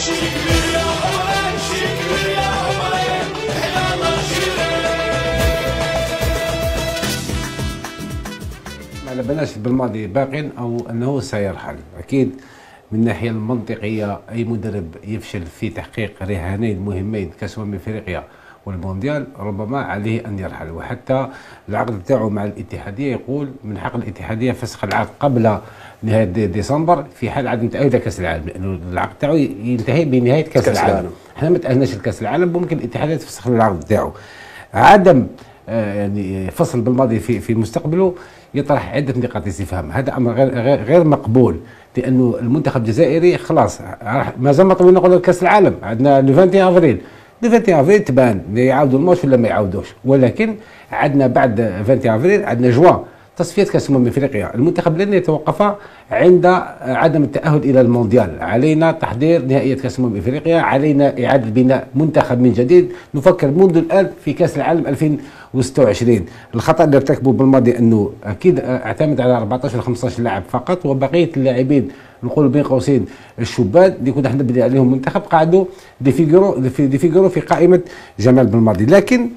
ما على بالماضي باق او انه سيرحل اكيد من الناحيه المنطقيه اي مدرب يفشل في تحقيق رهانين مهمين من افريقيا والمونديال ربما عليه أن يرحل وحتى العقد تاعو مع الاتحادية يقول من حق الاتحادية فسخ العقد قبل نهاية ديسمبر في حال عدم تاهيل كأس العالم لأنه العقد تاعو ينتهي بنهاية كأس, كأس العالم. العالم احنا ما تأهلناش لكأس العالم ممكن الاتحاد تفسخ العقد تاعو عدم آه، يعني فصل بالماضي في في مستقبله يطرح عده نقاط استفهام هذا امر غير غير مقبول لانه المنتخب الجزائري خلاص مازال ما طولنا نقول كاس العالم عندنا 21 افريل دي 21 افريل تبان يعاودوا الماتش ولا ما يعاودوش ولكن عندنا بعد 20 افريل عندنا جوان تصفية كأس أمم إفريقيا المنتخب لن يتوقف عند عدم التأهل إلى المونديال علينا تحضير نهائية كأس أمم إفريقيا علينا إعادة بناء منتخب من جديد نفكر منذ الآن في كأس العالم 2026 الخطأ اللي ارتكبه بالماضي أنه أكيد اعتمد على 14 ولا 15 لاعب فقط وبقية اللاعبين نقول بين قوسين الشبان اللي كنا احنا بدي عليهم منتخب قعدوا ديفيغورو ديفيغورو في قائمة جمال بالماضي لكن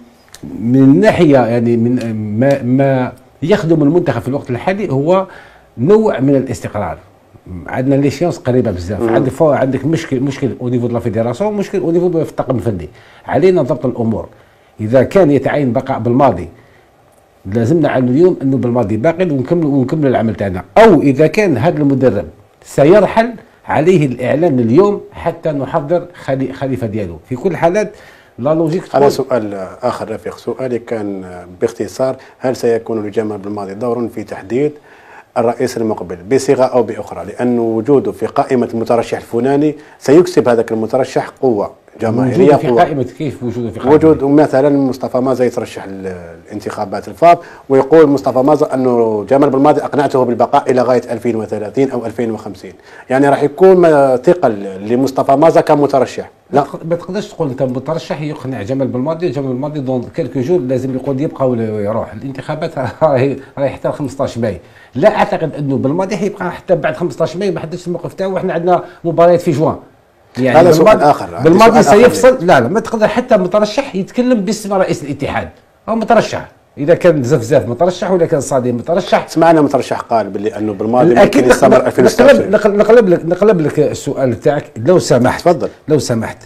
من ناحية يعني من ما, ما يخدم المنتخب في الوقت الحالي هو نوع من الاستقرار عندنا ليسيونس قريبه بزاف عندك عندك مشكل مشكل او نيفو دو لا فيديراسيون مشكل او نيفو في الطاقم الفني علينا ضبط الامور اذا كان يتعين بقاء بالماضي لازمنا على اليوم انه بالماضي باقي ونكمل ونكمل العمل تاعنا او اذا كان هذا المدرب سيرحل عليه الاعلان اليوم حتى نحضر خليفه ديالو في كل حالات لا لوجيك تكون. انا سؤال اخر رفيق سؤالي كان باختصار هل سيكون لجمال بالماضي دور في تحديد الرئيس المقبل بصيغه او باخرى لان وجوده في قائمه المترشح الفلاني سيكسب هذاك المترشح قوه جماهيريه في قائمه كيف وجوده في قائمه وجود مثلا مصطفى مازا يترشح الانتخابات الفاب ويقول مصطفى مازا انه جمال بالماضي اقنعته بالبقاء الى غايه 2030 او 2050 يعني راح يكون ثقل لمصطفى مازا كمترشح لا ما تقدرش تقول كمترشح يقنع جمال بالماضي جمال بالماضي دون كيلكو جور لازم يقول يبقى ولا يروح الانتخابات راهي راهي حتى 15 ماي لا اعتقد انه بالماضي حيبقى حتى بعد 15 ماي ما حدش الموقف تاعو احنا عندنا مباريات في جوان يعني هذا سؤال اخر بالماضي سيفصل لا لا ما تقدر حتى مترشح يتكلم باسم رئيس الاتحاد او مترشح اذا كان زفزاف مترشح ولا كان صادي مترشح سمعنا مترشح قال باللي انه بالماضي ممكن يستمر 2016 نقلب لك نقلب لك السؤال تاعك لو سمحت تفضل لو سمحت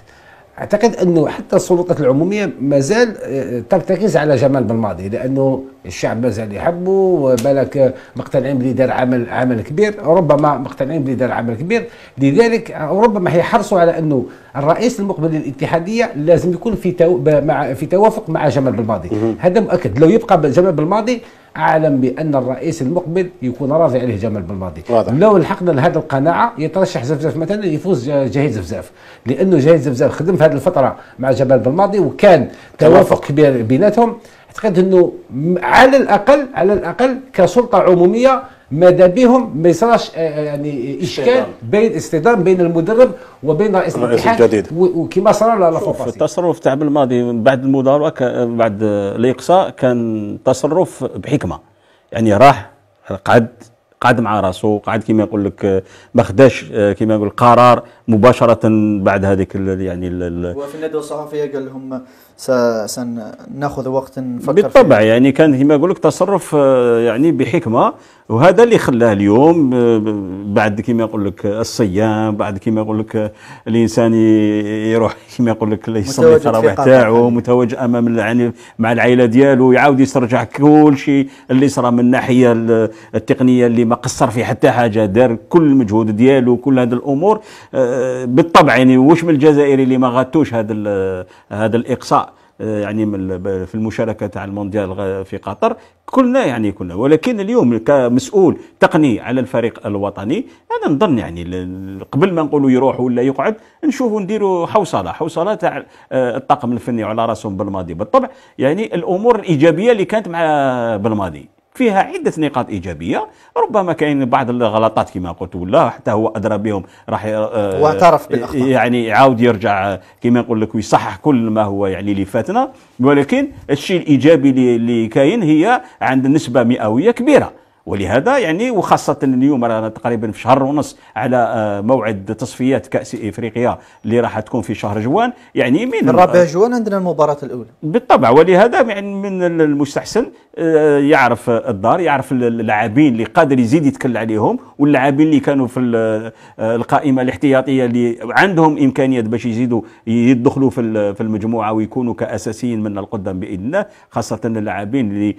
اعتقد انه حتى السلطات العموميه ما زال آه، ترتكز على جمال بالماضي لانه الشعب ما زال يحبه وبالك مقتنعين بلي دار عمل عمل كبير ربما مقتنعين بلي دار عمل كبير لذلك آه، ربما حيحرصوا على انه الرئيس المقبل للاتحاديه لازم يكون في تو... مع في توافق مع جمال بالماضي هذا مؤكد لو يبقى جمال بالماضي اعلم بان الرئيس المقبل يكون راضي عليه جمال بالماضي واضح. لو لحقنا لهذه القناعه يترشح زفزاف مثلا يفوز جهيد زفزاف لانه جهيد زفزاف خدم في هذه الفتره مع جمال بالماضي وكان توافق كبير بيناتهم اعتقد انه على الاقل على الاقل كسلطه عموميه ماذا بهم ما يصراش آه، آه، يعني اشكال بين استدام بين المدرب وبين رئيس الاتحاد وكما صرا في التصرف تاع بالماضي من بعد المداوره بعد الاقصاء كان تصرف بحكمه يعني راح قعد قعد مع راسو قعد كما يقول لك ما خداش كما يقول قرار مباشره بعد هذيك يعني وفي الندوه الصحفيه قال لهم سناخذ وقت نفكر بالطبع فيه. يعني كان كما اقول لك تصرف آه، يعني بحكمه وهذا اللي خلاه اليوم آه، بعد كما يقول لك الصيام بعد كما يقول لك الانسان يروح كما يقول لك يصلي التراويح تاعو متواجد امام يعني مع العائله ديالو يعاود يسترجع كل شيء اللي صرا من الناحيه التقنيه اللي ما قصر في حتى حاجه دار كل المجهود ديالو كل هذه الامور آه، بالطبع يعني واش من الجزائري اللي ما غاتوش هذا هذا الاقصاء آه، يعني في المشاركه تاع المونديال في قطر كلنا يعني كلنا ولكن اليوم كمسؤول تقني على الفريق الوطني انا نظن يعني قبل ما نقولوا يروح ولا يقعد نشوفوا نديروا حوصله حوصله تاع آه، الطاقم الفني على راسهم بالماضي بالطبع يعني الامور الايجابيه اللي كانت مع بالماضي فيها عده نقاط ايجابيه ربما كاين بعض الغلطات كما قلت ولا حتى هو ادرى بهم راح آه، واعترف آه، بالاخطاء يعني يعاود يرجع آه، كما نقول لك ويصحح كل ما هو يعني اللي فاتنا ولكن الشيء الايجابي اللي كاين هي عند نسبه مئويه كبيره ولهذا يعني وخاصه اليوم رانا تقريبا في شهر ونص على آه، موعد تصفيات كاس افريقيا اللي راح تكون في شهر جوان يعني من الرابع جوان عندنا المباراه الاولى بالطبع ولهذا يعني من المستحسن آه، يعرف الدار يعرف اللاعبين اللي قادر يزيد يتكل عليهم واللاعبين اللي كانوا في آه، القائمه الاحتياطيه اللي عندهم امكانيه باش يزيدوا يدخلوا في المجموعه ويكونوا كاساسيين من القدام باذن الله خاصه اللاعبين اللي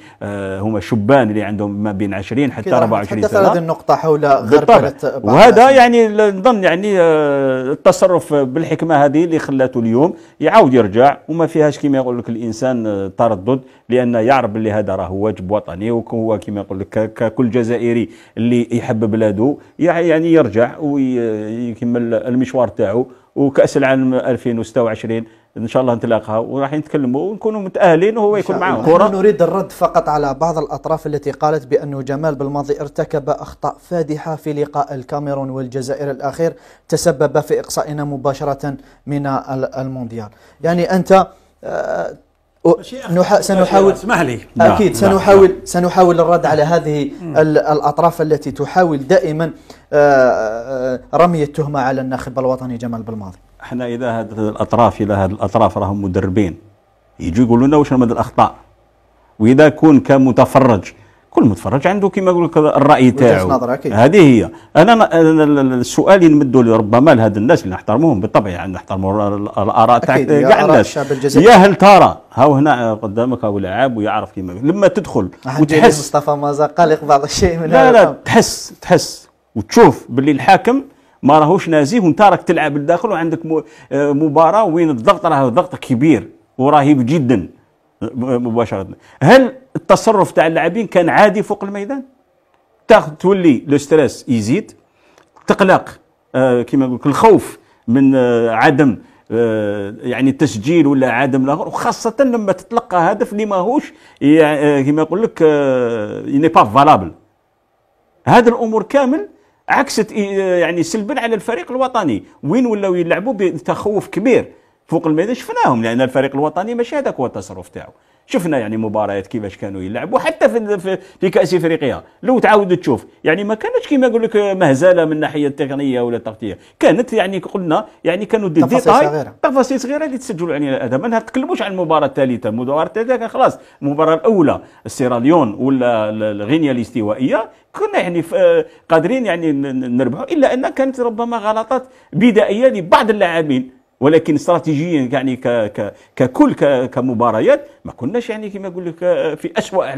هما شبان اللي عندهم ما بين 20 20 حتى 24 سنه هذه النقطه حول غرب وهذا يعني نظن يعني آه، التصرف بالحكمه هذه اللي خلاته اليوم يعاود يرجع وما فيهاش كما يقول لك الانسان آه، تردد لان يعرف اللي هذا راه واجب وطني وهو كما يقول لك ككل جزائري اللي يحب بلاده يعني يرجع ويكمل المشوار تاعو وكاس العالم 2026 ان شاء الله نتلاقاها وراح نتكلموا ونكونوا متاهلين وهو يكون معاهم كرة نريد الرد فقط على بعض الاطراف التي قالت بانه جمال بالماضي ارتكب اخطاء فادحه في لقاء الكاميرون والجزائر الاخير تسبب في اقصائنا مباشره من المونديال يعني انت آه، نح... سنحاول اسمح لي اكيد نعم، نعم، سنحاول نعم. سنحاول الرد على هذه الاطراف التي تحاول دائما آه، آه، رمي التهمه على الناخب الوطني جمال بالماضي احنا اذا هاد الاطراف الى هاد الاطراف راهم مدربين يجوا يقولوا لنا واش هاد الاخطاء واذا كون كمتفرج كل متفرج عنده كما يقول لك الراي تاعو هذه هي انا, السؤال اللي نمدوا ربما لهاد الناس اللي نحترموهم بالطبع يعني نحترموا الاراء تاع كاع الناس يا هل ترى هاو هنا قدامك هاو لعاب ويعرف كيما لما تدخل وتحس مصطفى مازا قلق بعض الشيء من لا لا تحس تحس وتشوف باللي الحاكم ما راهوش نازيه وانت راك تلعب لداخل وعندك مباراه وين الضغط راه ضغط كبير ورهيب جدا مباشره هل التصرف تاع اللاعبين كان عادي فوق الميدان تاخذ تولي لو ستريس يزيد تقلق آه، كما نقول الخوف من آه، عدم آه، يعني التسجيل ولا عدم الاخر وخاصه لما تتلقى هدف اللي ماهوش يعني كما يقول لك ني با فالابل هذه الامور كامل عكست إيه، يعني سلبا على الفريق الوطني وين ولاو يلعبوا بتخوف كبير فوق الميدان شفناهم لان الفريق الوطني ماشي هذاك هو التصرف تاعو شفنا يعني مباريات كيفاش كانوا يلعبوا حتى في في كاس افريقيا لو تعاود تشوف يعني ما كانتش كيما نقول لك مهزله من الناحيه التقنيه ولا التغطيه كانت يعني قلنا يعني كانوا دي تفاصيل صغيره تفاصيل صغيره اللي تسجلوا يعني هذا ما تكلموش عن المباراه الثالثه المباراه الثالثه خلاص المباراه الاولى السيراليون ولا غينيا الاستوائيه كنا يعني قادرين يعني نربحوا الا ان كانت ربما غلطات بدائيه لبعض اللاعبين ولكن استراتيجيا يعني ككل كمباريات ما كناش يعني كما نقول لك آه، في اسوء آه،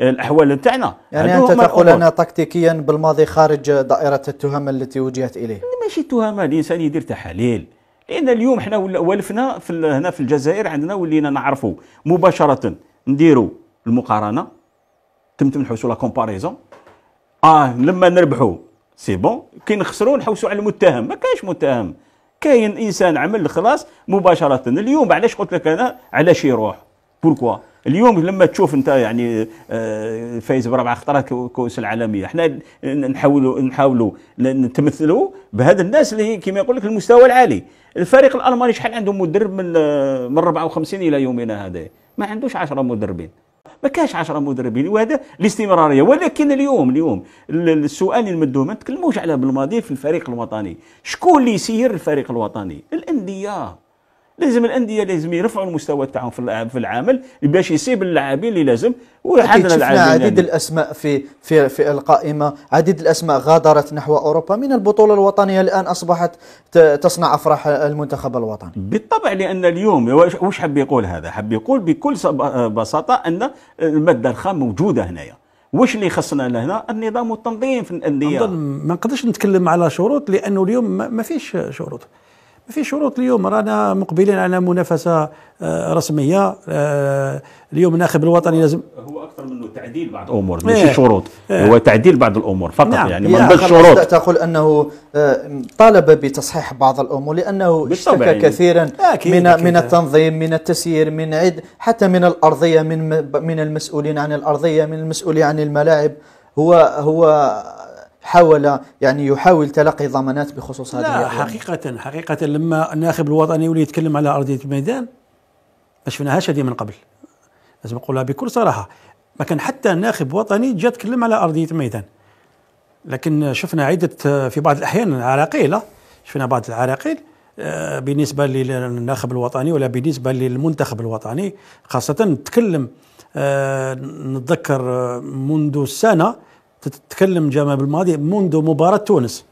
الاحوال تاعنا يعني انت تقول انا تكتيكيا بالماضي خارج دائره التهم التي وجهت اليه يعني ماشي تهمه الانسان يدير تحاليل لان اليوم احنا ولفنا في هنا في الجزائر عندنا ولينا نعرفوا مباشره نديروا المقارنه تم نحوسوا لا كومباريزون اه لما نربحوا سي بون كي نخسروا نحوسوا على المتهم ما كانش متهم كاين انسان عمل الخلاص مباشره اليوم علاش قلت لك انا على شي روح بوركوا اليوم لما تشوف انت يعني آه، فايز بربع خطرات كؤوس العالميه احنا نحاولوا نحاولوا نتمثلوا بهذا الناس اللي كما يقول لك المستوى العالي الفريق الالماني شحال عندهم مدرب من آه، من 54 الى يومنا هذا ما عندوش 10 مدربين ما كاش 10 مدربين وهذا الاستمراريه ولكن اليوم اليوم السؤال نمدوه ما نتكلموش على بالماضي في الفريق الوطني شكون اللي يسير الفريق الوطني الانديه لازم الانديه لازم يرفعوا المستوى تاعهم في في العمل باش يسيب اللاعبين اللي لازم ويحدد اللاعبين شفنا عديد يعني. الاسماء في في في القائمه عديد الاسماء غادرت نحو اوروبا من البطوله الوطنيه الان اصبحت تصنع افراح المنتخب الوطني بالطبع لان اليوم واش حب يقول هذا حب يقول بكل بساطه ان الماده الخام موجوده هنايا واش اللي خصنا لهنا النظام والتنظيم في الانديه ما نقدرش نتكلم على شروط لانه اليوم ما فيش شروط في شروط اليوم رانا مقبلين على منافسه آه، رسميه آه، اليوم الناخب الوطني لازم هو اكثر منه تعديل بعض الامور ماشي شروط إيه. هو تعديل بعض الامور فقط نعم. يعني إيه. ما نضلش شروط تقول انه آه، طالب بتصحيح بعض الامور لانه اشتكى يعني. كثيرا أكيد من أكيد. من التنظيم من التسيير من عد حتى من الارضيه من من المسؤولين عن الارضيه من المسؤولين عن الملاعب هو هو حاول يعني يحاول تلقي ضمانات بخصوص هذه لا حقيقة حقيقة لما الناخب الوطني يولي يتكلم على أرضية الميدان ما شفناهاش هذه من قبل لازم نقولها بكل صراحة ما كان حتى ناخب وطني جاء تكلم على أرضية الميدان لكن شفنا عدة في بعض الأحيان العراقيل شفنا بعض العراقيل آه، بالنسبة للناخب الوطني ولا بالنسبة للمنتخب الوطني خاصة تكلم آه، نتذكر آه، منذ سنة تتكلم جامعة بالماضي منذ مباراة تونس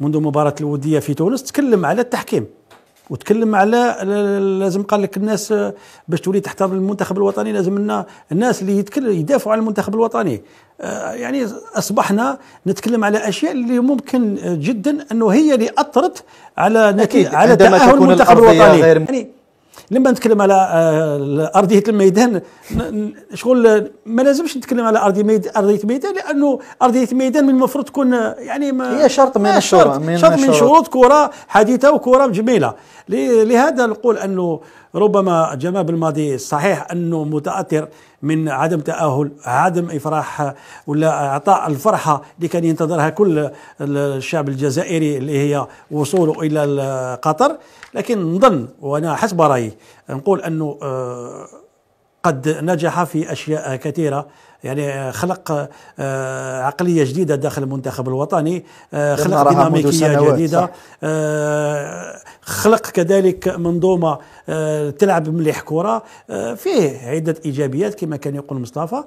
منذ مباراة الودية في تونس تكلم على التحكيم وتكلم على لازم قال لك الناس آه، باش تولي تحترم المنتخب الوطني لازم لنا الناس اللي يتكلم يدافعوا عن المنتخب الوطني آه، يعني اصبحنا نتكلم على اشياء اللي ممكن آه، جدا انه هي اللي اثرت على نتيجه على تاهل المنتخب الوطني يعني لما نتكلم على آه، ارضيه الميدان شغل ما لازمش نتكلم على ارضيه ميد ارضيه الميدان لانه ارضيه الميدان من المفروض تكون يعني ما هي شرط من الشروط شرط من شروط كره حديثه وكره جميله لهذا نقول انه ربما جمال بالماضي صحيح انه متاثر من عدم تاهل عدم افراح ولا اعطاء الفرحه اللي كان ينتظرها كل الشعب الجزائري اللي هي وصوله الى قطر لكن نظن وانا حسب رايي نقول انه آه، قد نجح في أشياء كثيرة يعني آه، خلق آه، عقليه جديده داخل المنتخب الوطني آه، خلق ديناميكيه جديده خلق كذلك منظومه تلعب مليح كره فيه عده ايجابيات كما كان يقول مصطفى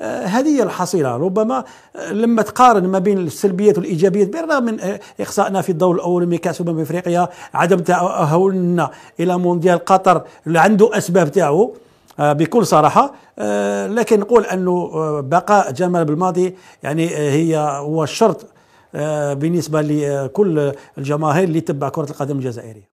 هذه هي الحصيلة ربما لما تقارن ما بين السلبيات والإيجابيات بالرغم من اقصائنا في الدور الأول من كأس أمم إفريقيا عدم تأهلنا إلى مونديال قطر اللي عنده أسباب تاعه آه، بكل صراحه آه، لكن نقول انه آه، بقاء جمال بالماضي يعني هي هو الشرط بالنسبه لكل الجماهير اللي تبع كره القدم الجزائريه